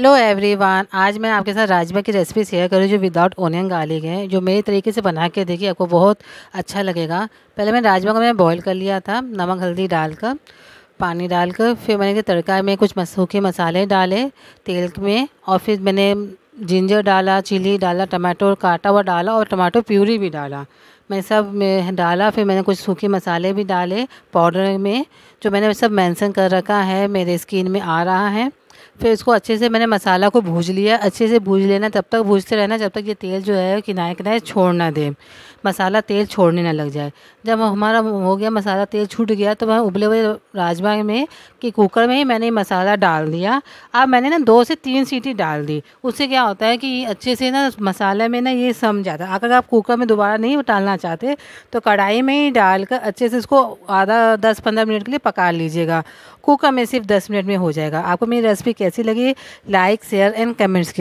hello everyone आज मैं आपके साथ राजमा की रेसिपी शेयर करूँ जो विदाउट ओनियन गार्लिक है जो मेरे तरीके से बना के देखिए आपको बहुत अच्छा लगेगा पहले मैं राजमा को मैंने बॉईल कर लिया था नमक हल्दी डालकर पानी डालकर फिर मैंने तड़का में कुछ सूखे मसाले डाले तेल में और फिर मैंने जिंजर डाला चिली डाला टमाटो काटा हुआ डाला और टमाटो प्यूरी भी डाला मैं सब में डाला फिर मैंने कुछ सूखे मसाले भी डाले पाउडर में जो मैंने सब मैंसन कर रखा है मेरे स्किन में आ रहा है फिर इसको अच्छे से मैंने मसाला को भूज लिया अच्छे से भूज लेना तब तक भूजते रहना जब तक ये तेल जो है किनारे किनारे छोड़ ना दे मसाला तेल छोड़ने ना लग जाए जब हमारा हो गया मसाला तेल छूट गया तो मैं उबले हुए राजमा में कि कुकर में ही मैंने मसाला डाल दिया अब मैंने ना दो से तीन सीटी डाल दी उससे क्या होता है कि अच्छे से ना मसाले में ना ये सम जाता है अगर आप कुकर में दोबारा नहीं डालना चाहते तो कढ़ाई में ही डालकर अच्छे से इसको आधा दस पंद्रह मिनट के लिए पका लीजिएगा कुकर में सिर्फ दस मिनट में हो जाएगा आपको मेरी रेसिपी कैसे कैसी लगी लाइक शेयर एंड कमेंट्स